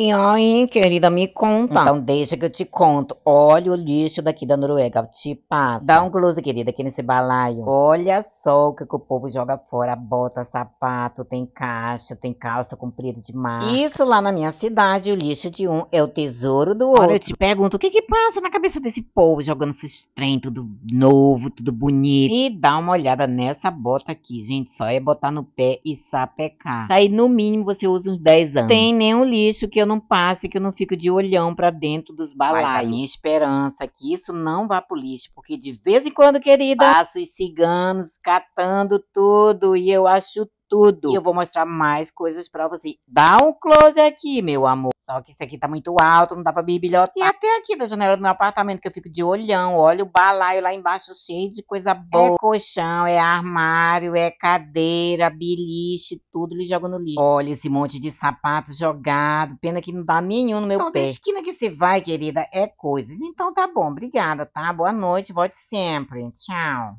E aí, querida, me conta. Então deixa que eu te conto. Olha o lixo daqui da Noruega, te passa. Dá um close, querida, aqui nesse balaio. Olha só o que, que o povo joga fora. Bota, sapato, tem caixa, tem calça comprida demais. Isso lá na minha cidade, o lixo de um é o tesouro do outro. Olha, eu te pergunto, o que que passa na cabeça desse povo jogando esses trem tudo novo, tudo bonito? E dá uma olhada nessa bota aqui, gente. Só é botar no pé e sapecar. aí, no mínimo, você usa uns 10 anos. Tem nenhum lixo que eu não passe, que eu não fico de olhão para dentro dos tá balaios. Mas a minha esperança é que isso não vá pro lixo, porque de vez em quando, querida, passo os ciganos catando tudo e eu acho tudo. E eu vou mostrar mais coisas para você. Dá um close aqui, meu amor. Só que isso aqui tá muito alto, não dá pra biblioteca. E até aqui da janela do meu apartamento, que eu fico de olhão, olha o balaio lá embaixo cheio de coisa é boa. É colchão, é armário, é cadeira, beliche, tudo eles jogam no lixo. Olha esse monte de sapato jogado, pena que não dá nenhum no meu Toda pé. Toda esquina que se vai, querida, é coisas. Então tá bom, obrigada, tá? Boa noite, volte sempre. Tchau.